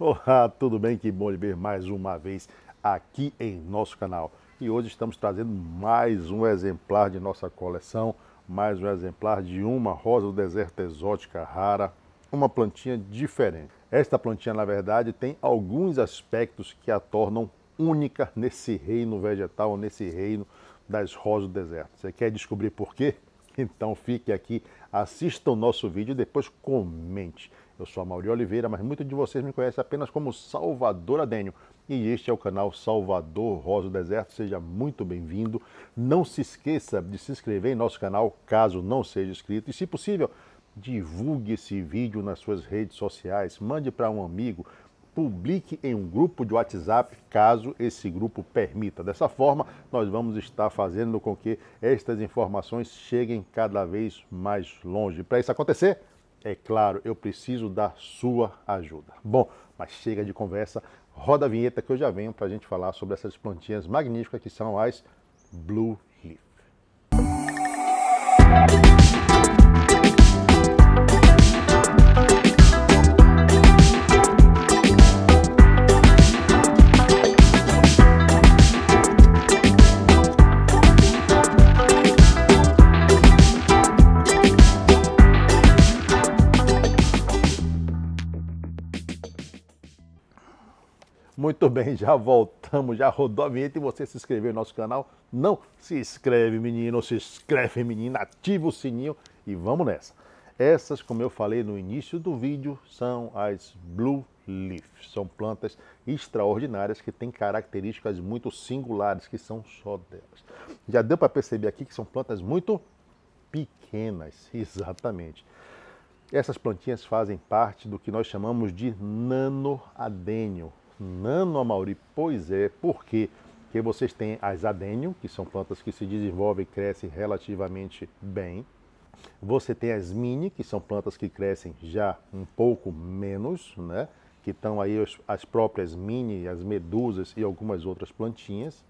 Olá, tudo bem? Que bom de ver mais uma vez aqui em nosso canal. E hoje estamos trazendo mais um exemplar de nossa coleção, mais um exemplar de uma rosa do deserto exótica rara, uma plantinha diferente. Esta plantinha, na verdade, tem alguns aspectos que a tornam única nesse reino vegetal, nesse reino das rosas do deserto. Você quer descobrir por quê? Então fique aqui, assista o nosso vídeo e depois comente. Eu sou a Mauri Oliveira, mas muitos de vocês me conhecem apenas como Salvador Adênio. E este é o canal Salvador Rosa do Deserto. Seja muito bem-vindo. Não se esqueça de se inscrever em nosso canal, caso não seja inscrito. E, se possível, divulgue esse vídeo nas suas redes sociais, mande para um amigo, publique em um grupo de WhatsApp, caso esse grupo permita. Dessa forma, nós vamos estar fazendo com que estas informações cheguem cada vez mais longe. Para isso acontecer, é claro, eu preciso da sua ajuda. Bom, mas chega de conversa, roda a vinheta que eu já venho para a gente falar sobre essas plantinhas magníficas que são as Blue Leaf. Muito bem, já voltamos, já rodou a vinheta e você se inscreveu no nosso canal. Não se inscreve, menino, se inscreve, menina, ativa o sininho e vamos nessa. Essas, como eu falei no início do vídeo, são as Blue Leaf. São plantas extraordinárias que têm características muito singulares, que são só delas. Já deu para perceber aqui que são plantas muito pequenas, exatamente. Essas plantinhas fazem parte do que nós chamamos de nanoadênio. Nano Amauri, pois é, por quê? Porque vocês têm as adênio, que são plantas que se desenvolvem e crescem relativamente bem. Você tem as mini, que são plantas que crescem já um pouco menos, né? que estão aí as próprias mini, as medusas e algumas outras plantinhas.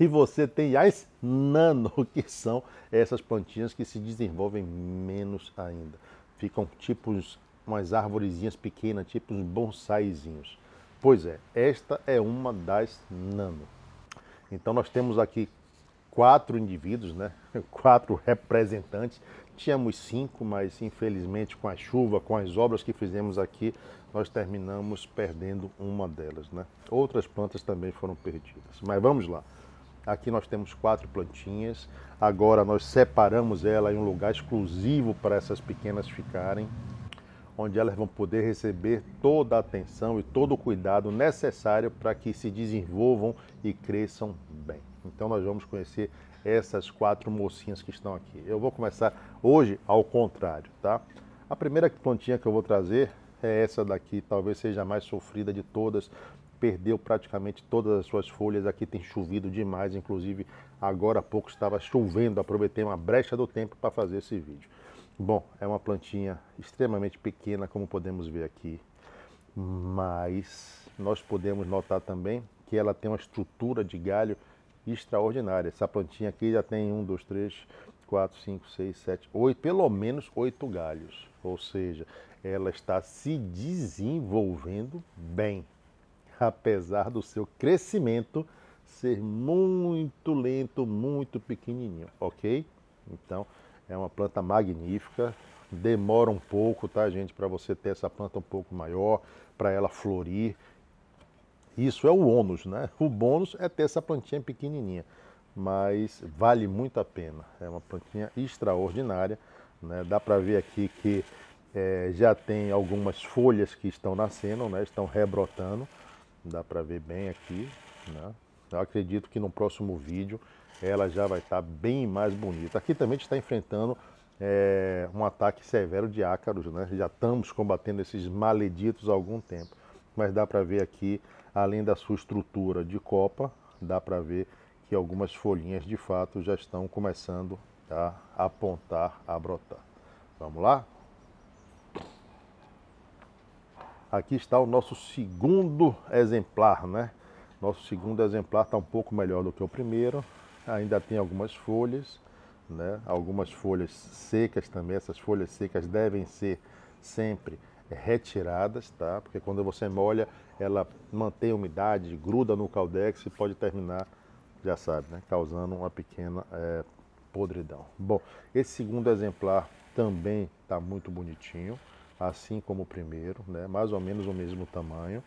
E você tem as nano, que são essas plantinhas que se desenvolvem menos ainda. Ficam tipos umas árvorezinhas pequenas, tipo uns bonsaizinhos. Pois é, esta é uma das nano. Então nós temos aqui quatro indivíduos, né? quatro representantes. Tínhamos cinco, mas infelizmente com a chuva, com as obras que fizemos aqui, nós terminamos perdendo uma delas. Né? Outras plantas também foram perdidas. Mas vamos lá. Aqui nós temos quatro plantinhas. Agora nós separamos ela em um lugar exclusivo para essas pequenas ficarem onde elas vão poder receber toda a atenção e todo o cuidado necessário para que se desenvolvam e cresçam bem. Então nós vamos conhecer essas quatro mocinhas que estão aqui. Eu vou começar hoje ao contrário, tá? A primeira plantinha que eu vou trazer é essa daqui, talvez seja a mais sofrida de todas. Perdeu praticamente todas as suas folhas. Aqui tem chovido demais, inclusive agora há pouco estava chovendo. Aproveitei uma brecha do tempo para fazer esse vídeo. Bom, é uma plantinha extremamente pequena, como podemos ver aqui, mas nós podemos notar também que ela tem uma estrutura de galho extraordinária. Essa plantinha aqui já tem um, dois, três, quatro, cinco, seis, sete, oito, pelo menos oito galhos. Ou seja, ela está se desenvolvendo bem, apesar do seu crescimento ser muito lento, muito pequenininho, ok? Então, é uma planta magnífica, demora um pouco, tá, gente, para você ter essa planta um pouco maior, para ela florir. Isso é o ônus, né? O bônus é ter essa plantinha pequenininha, mas vale muito a pena. É uma plantinha extraordinária, né? Dá para ver aqui que é, já tem algumas folhas que estão nascendo, né? Estão rebrotando. Dá para ver bem aqui, né? Eu acredito que no próximo vídeo ela já vai estar tá bem mais bonita. Aqui também a gente está enfrentando é, um ataque severo de ácaros, né? Já estamos combatendo esses maleditos há algum tempo. Mas dá para ver aqui, além da sua estrutura de copa, dá para ver que algumas folhinhas de fato já estão começando a apontar, a brotar. Vamos lá? Aqui está o nosso segundo exemplar, né? Nosso segundo exemplar está um pouco melhor do que o primeiro, ainda tem algumas folhas, né? algumas folhas secas também. Essas folhas secas devem ser sempre retiradas, tá? Porque quando você molha, ela mantém a umidade, gruda no caldex e pode terminar, já sabe, né? Causando uma pequena é, podridão. Bom, esse segundo exemplar também está muito bonitinho, assim como o primeiro, né? Mais ou menos o mesmo tamanho,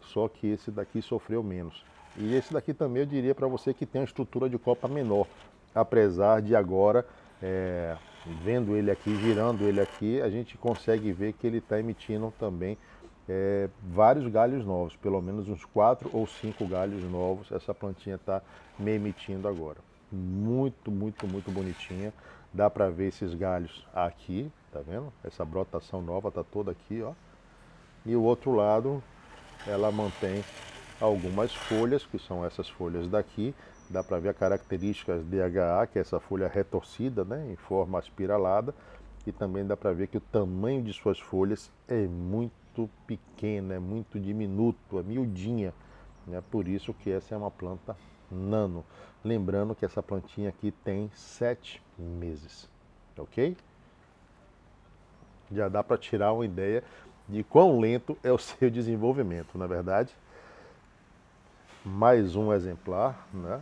só que esse daqui sofreu menos. E esse daqui também eu diria para você que tem uma estrutura de copa menor, apesar de agora, é, vendo ele aqui, girando ele aqui, a gente consegue ver que ele está emitindo também é, vários galhos novos, pelo menos uns quatro ou cinco galhos novos essa plantinha está me emitindo agora. Muito, muito, muito bonitinha. Dá para ver esses galhos aqui, tá vendo? Essa brotação nova está toda aqui, ó. E o outro lado ela mantém algumas folhas, que são essas folhas daqui, dá para ver a características DHA, que é essa folha retorcida, né, em forma aspiralada, e também dá para ver que o tamanho de suas folhas é muito pequeno, é muito diminuto, é miudinha, né, por isso que essa é uma planta nano. Lembrando que essa plantinha aqui tem sete meses, ok? Já dá para tirar uma ideia de quão lento é o seu desenvolvimento, na é verdade mais um exemplar, né?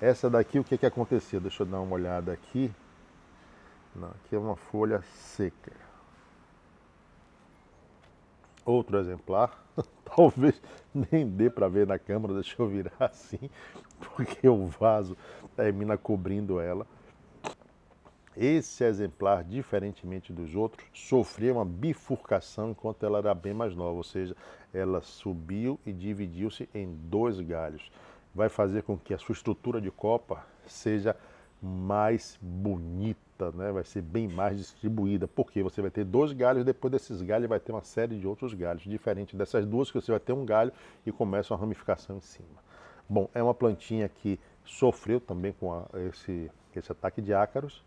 Essa daqui, o que que aconteceu? Deixa eu dar uma olhada aqui. Não, aqui é uma folha seca. Outro exemplar, talvez nem dê para ver na câmera, deixa eu virar assim, porque o vaso termina cobrindo ela. Esse exemplar, diferentemente dos outros, sofreu uma bifurcação enquanto ela era bem mais nova, ou seja, ela subiu e dividiu-se em dois galhos. Vai fazer com que a sua estrutura de copa seja mais bonita, né? vai ser bem mais distribuída, porque você vai ter dois galhos, depois desses galhos vai ter uma série de outros galhos, diferente dessas duas que você vai ter um galho e começa uma ramificação em cima. Bom, é uma plantinha que sofreu também com a, esse, esse ataque de ácaros,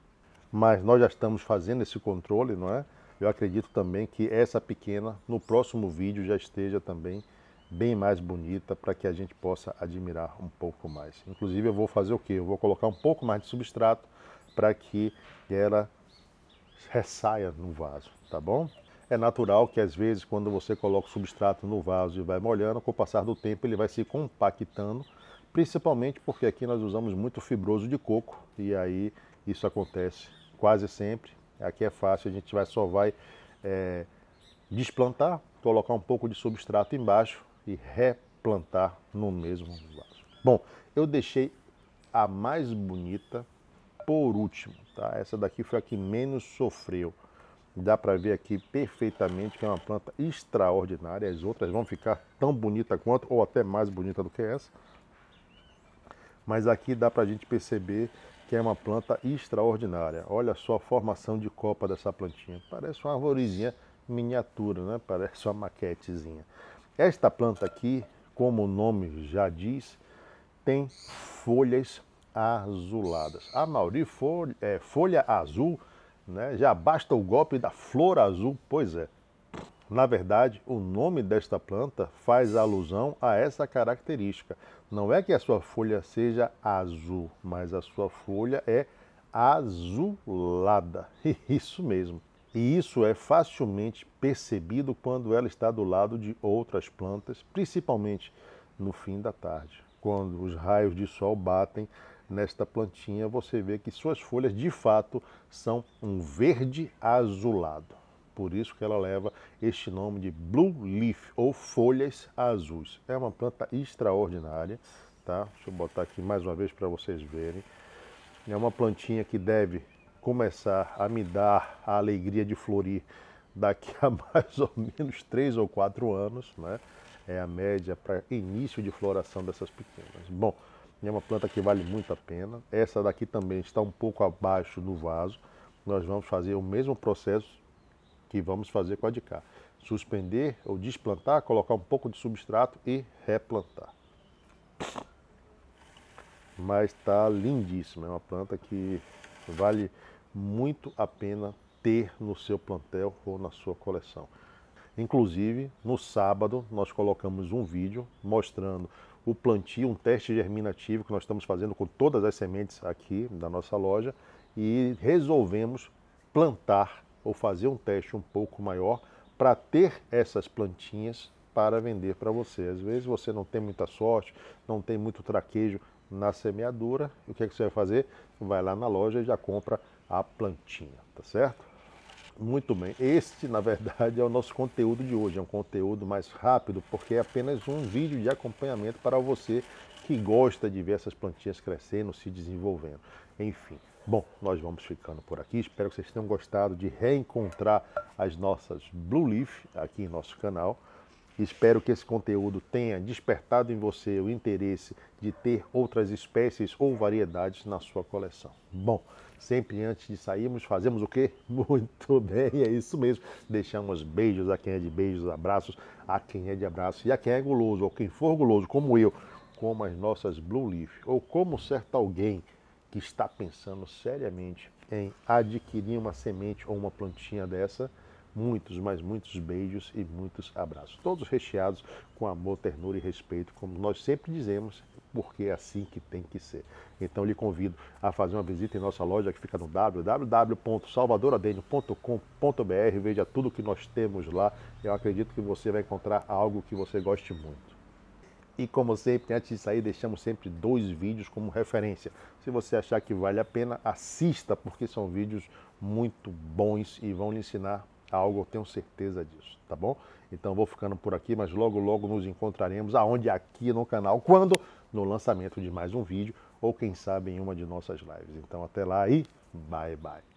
mas nós já estamos fazendo esse controle, não é? Eu acredito também que essa pequena, no próximo vídeo, já esteja também bem mais bonita para que a gente possa admirar um pouco mais. Inclusive eu vou fazer o que? Eu vou colocar um pouco mais de substrato para que ela ressaia no vaso, tá bom? É natural que às vezes quando você coloca o substrato no vaso e vai molhando, com o passar do tempo ele vai se compactando, principalmente porque aqui nós usamos muito fibroso de coco e aí isso acontece quase sempre, Aqui é fácil, a gente vai, só vai é, desplantar, colocar um pouco de substrato embaixo e replantar no mesmo vaso. Bom, eu deixei a mais bonita por último, tá? Essa daqui foi a que menos sofreu. Dá para ver aqui perfeitamente que é uma planta extraordinária. As outras vão ficar tão bonita quanto, ou até mais bonita do que essa. Mas aqui dá para a gente perceber que é uma planta extraordinária. Olha só a formação de copa dessa plantinha. Parece uma arvorezinha miniatura, né? Parece uma maquetezinha. Esta planta aqui, como o nome já diz, tem folhas azuladas. A Mauri folha, é, folha azul, né? Já basta o golpe da flor azul, pois é. Na verdade, o nome desta planta faz alusão a essa característica. Não é que a sua folha seja azul, mas a sua folha é azulada. Isso mesmo. E isso é facilmente percebido quando ela está do lado de outras plantas, principalmente no fim da tarde. Quando os raios de sol batem nesta plantinha, você vê que suas folhas de fato são um verde azulado. Por isso que ela leva este nome de blue leaf ou folhas azuis. É uma planta extraordinária, tá? Deixa eu botar aqui mais uma vez para vocês verem. É uma plantinha que deve começar a me dar a alegria de florir daqui a mais ou menos três ou quatro anos, né? É a média para início de floração dessas pequenas. Bom, é uma planta que vale muito a pena. Essa daqui também está um pouco abaixo do vaso. Nós vamos fazer o mesmo processo que vamos fazer com a de cá. Suspender ou desplantar, colocar um pouco de substrato e replantar. Mas está lindíssima, é uma planta que vale muito a pena ter no seu plantel ou na sua coleção. Inclusive, no sábado, nós colocamos um vídeo mostrando o plantio, um teste germinativo que nós estamos fazendo com todas as sementes aqui da nossa loja e resolvemos plantar ou fazer um teste um pouco maior para ter essas plantinhas para vender para você. Às vezes você não tem muita sorte, não tem muito traquejo na semeadura. o que, é que você vai fazer? Vai lá na loja e já compra a plantinha, tá certo? Muito bem, este na verdade é o nosso conteúdo de hoje, é um conteúdo mais rápido porque é apenas um vídeo de acompanhamento para você que gosta de ver essas plantinhas crescendo, se desenvolvendo. Enfim, Bom, nós vamos ficando por aqui. Espero que vocês tenham gostado de reencontrar as nossas Blue Leaf aqui em nosso canal. Espero que esse conteúdo tenha despertado em você o interesse de ter outras espécies ou variedades na sua coleção. Bom, sempre antes de sairmos, fazemos o quê? Muito bem, é isso mesmo. Deixamos beijos a quem é de beijos, abraços a quem é de abraço e a quem é guloso ou quem for guloso, como eu, como as nossas Blue Leaf ou como certo alguém que está pensando seriamente em adquirir uma semente ou uma plantinha dessa, muitos, mas muitos beijos e muitos abraços. Todos recheados com amor, ternura e respeito, como nós sempre dizemos, porque é assim que tem que ser. Então lhe convido a fazer uma visita em nossa loja que fica no www.salvadoradenio.com.br. Veja tudo que nós temos lá. Eu acredito que você vai encontrar algo que você goste muito. E como sempre, antes de sair, deixamos sempre dois vídeos como referência. Se você achar que vale a pena, assista, porque são vídeos muito bons e vão lhe ensinar algo, eu tenho certeza disso, tá bom? Então vou ficando por aqui, mas logo logo nos encontraremos aonde aqui no canal, quando no lançamento de mais um vídeo ou quem sabe em uma de nossas lives. Então até lá e bye bye.